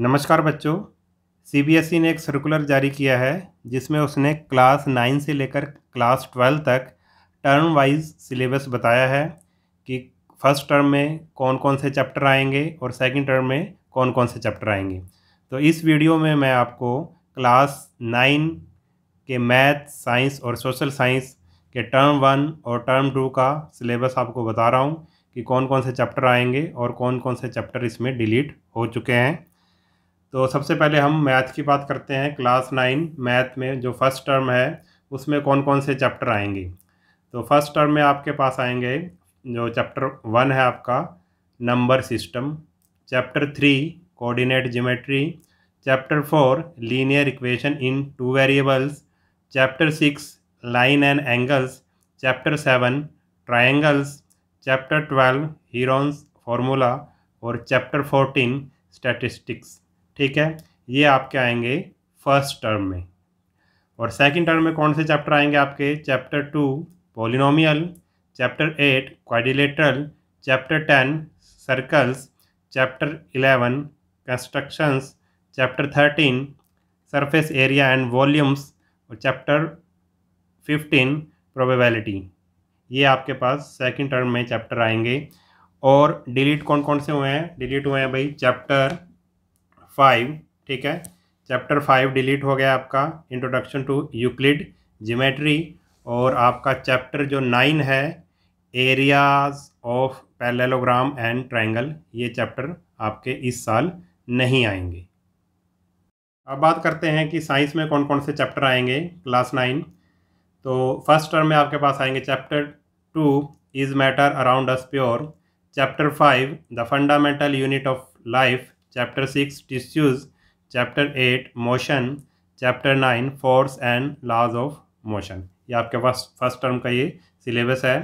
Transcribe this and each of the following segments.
नमस्कार बच्चों CBSE e ने एक सर्कुलर जारी किया है जिसमें उसने क्लास नाइन से लेकर क्लास ट्वेल्व तक टर्म वाइज सिलेबस बताया है कि फर्स्ट टर्म में कौन कौन से चैप्टर आएंगे और सेकंड टर्म में कौन कौन से चैप्टर आएंगे तो इस वीडियो में मैं आपको क्लास नाइन के मैथ साइंस और सोशल साइंस के टर्म वन और टर्म टू का सिलेबस आपको बता रहा हूँ कि कौन कौन से चैप्टर आएंगे और कौन कौन से चैप्टर इसमें डिलीट हो चुके हैं तो सबसे पहले हम मैथ की बात करते हैं क्लास नाइन मैथ में जो फर्स्ट टर्म है उसमें कौन कौन से चैप्टर आएंगे तो फर्स्ट टर्म में आपके पास आएंगे जो चैप्टर वन है आपका number system chapter three coordinate geometry chapter four linear equation in two variables chapter six line and angles chapter seven triangles chapter twelve Heron's formula और चैप्टर फोर्टीन स्टैटिस्टिक्स ठीक है ये आपके आएंगे फर्स्ट टर्म में और सेकंड टर्म में कौन से चैप्टर आएंगे आपके chapter two polynomial chapter eight quadrilateral chapter ten circles chapter eleven constructions chapter thirteen surface area and volumes और चैप्टर फिफ्टीन प्रोबेबिलिटी ये आपके पास सेकंड टर्म में चैप्टर आएंगे और डिलीट कौन कौन से हुए हैं डिलीट हुए हैं भाई चैप्टर फाइव ठीक है चैप्टर फाइव डिलीट हो गया आपका इंट्रोडक्शन टू यूक्लिड जीमेट्री और आपका चैप्टर जो नाइन है areas of parallelogram and triangle ये चैप्टर आपके इस साल नहीं आएंगे अब बात करते हैं कि साइंस में कौन कौन से चैप्टर आएंगे क्लास नाइन तो फर्स्ट टर्म में आपके पास आएंगे chapter two is matter around us pure chapter five the fundamental unit of life chapter six tissues chapter eight motion chapter nine force and laws of motion ये आपके पास first term का ये syllabus है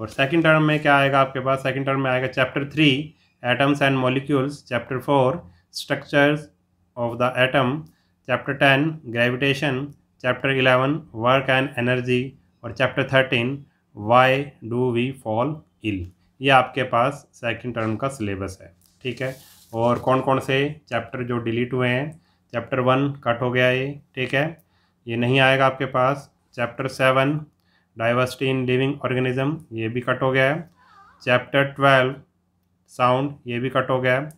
और सेकंड टर्म में क्या आएगा आपके पास सेकंड टर्म में आएगा chapter three atoms and molecules chapter four structures of the atom chapter ten gravitation chapter eleven work and energy और chapter thirteen why do we fall ill ये आपके पास सेकंड टर्म का सिलेबस है ठीक है और कौन कौन से चैप्टर जो डिलीट हुए हैं चैप्टर वन कट हो गया ये ठीक है ये नहीं आएगा आपके पास chapter seven diversity in living organism ये भी कट हो गया है चैप्टर ट्वेल्व साउंड ये भी कट हो गया है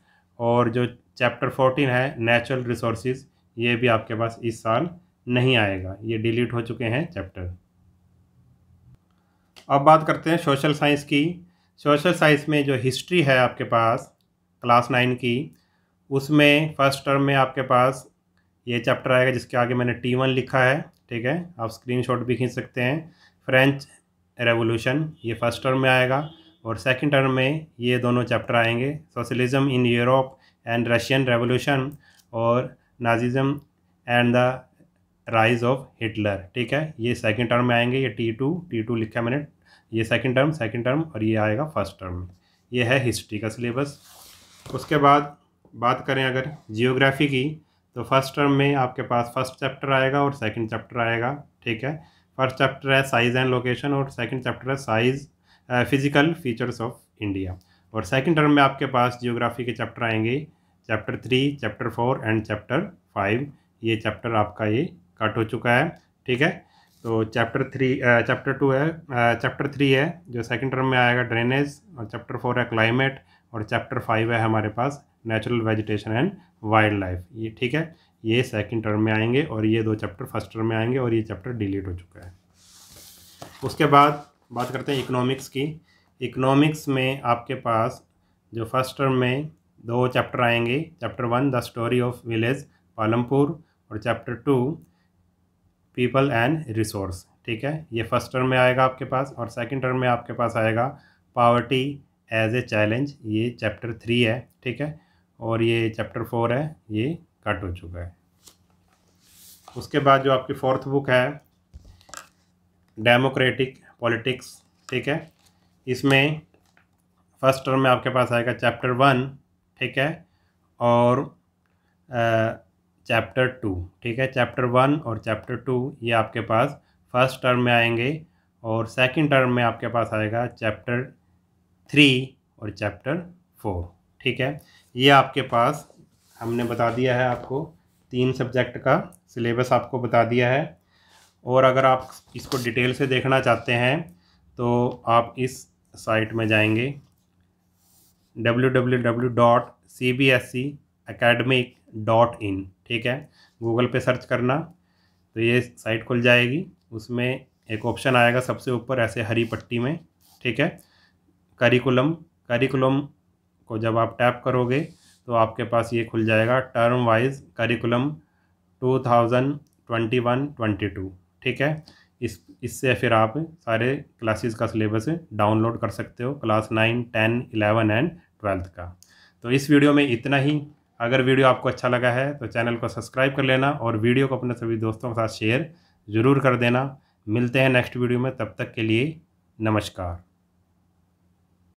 और जो चैप्टर फोर्टीन है नेचुरल रिसोर्स ये भी आपके पास इस साल नहीं आएगा ये डिलीट हो चुके हैं चैप्टर अब बात करते हैं सोशल साइंस की सोशल साइंस में जो हिस्ट्री है आपके पास क्लास नाइन की उसमें फर्स्ट टर्म में आपके पास ये चैप्टर आएगा जिसके आगे मैंने टी वन लिखा है ठीक है आप स्क्रीनशॉट भी खींच सकते हैं फ्रेंच रेवोल्यूशन ये फर्स्ट टर्म में आएगा और सेकंड टर्म में ये दोनों चैप्टर आएंगे socialism in Europe and Russian revolution और Nazism and the rise of Hitler ठीक है ये सेकंड टर्म में आएंगे ये टी टू टी टू लिखा मैंने ये सेकंड टर्म सेकंड टर्म और ये आएगा फर्स्ट टर्म ये है हिस्ट्री का सिलेबस उसके बाद बात करें अगर जियोग्राफी की तो फर्स्ट टर्म में आपके पास फर्स्ट चैप्टर आएगा और सेकंड चैप्टर आएगा ठीक है फर्स्ट चैप्टर है साइज़ एंड लोकेशन और सेकंड चैप्टर है size physical features of India और सेकंड टर्म में आपके पास जियोग्राफी के चैप्टर आएंगे chapter three chapter four and chapter five ये चैप्टर आपका ये कट हो चुका है ठीक है तो चैप्टर थ्री चैप्टर टू है चैप्टर uh, थ्री है जो सेकेंड टर्म में आएगा ड्रेनेज और चैप्टर फोर है क्लाइमेट और चैप्टर फाइव है हमारे पास natural vegetation and wild life ये ठीक है ये सेकंड टर्म में आएंगे और ये दो चैप्टर फर्स्ट टर्म में आएंगे और ये चैप्टर डिलीट हो चुका है उसके बाद बात करते हैं इकोनॉमिक्स की इकोनॉमिक्स में आपके पास जो फर्स्ट टर्म में दो चैप्टर आएंगे chapter one the story of village Palampur और chapter two people and resource ठीक है ये फर्स्ट टर्म में आएगा आपके पास और सेकंड टर्म में आपके पास आएगा पावर्टी एज ए चैलेंज ये चैप्टर थ्री है ठीक है और ये चैप्टर फोर है ये कट हो चुका है उसके बाद जो आपकी फोर्थ बुक है डेमोक्रेटिक पॉलिटिक्स ठीक है इसमें फर्स्ट टर्म में आपके पास आएगा चैप्टर वन ठीक है और चैप्टर टू ठीक है चैप्टर वन और चैप्टर टू ये आपके पास फर्स्ट टर्म में आएंगे और सेकंड टर्म में आपके पास आएगा चैप्टर थ्री और चैप्टर फोर ठीक है ये आपके पास हमने बता दिया है आपको तीन सब्जेक्ट का सिलेबस आपको बता दिया है और अगर आप इसको डिटेल से देखना चाहते हैं तो आप इस साइट में जाएंगे W W W dot C B S dot in ठीक है गूगल पे सर्च करना तो ये साइट खुल जाएगी उसमें एक ऑप्शन आएगा सबसे ऊपर ऐसे हरी पट्टी में ठीक है करिकुलम करिकुलम को जब आप टैप करोगे तो आपके पास ये खुल जाएगा term wise curriculum two thousand twenty one twenty two ठीक है इस इससे फिर आप सारे क्लासेस का सिलेबस डाउनलोड कर सकते हो class nine ten eleven and twelfth का तो इस वीडियो में इतना ही अगर वीडियो आपको अच्छा लगा है तो चैनल को सब्सक्राइब कर लेना और वीडियो को अपने सभी दोस्तों के साथ शेयर ज़रूर कर देना मिलते हैं नेक्स्ट वीडियो में तब तक के लिए नमस्कार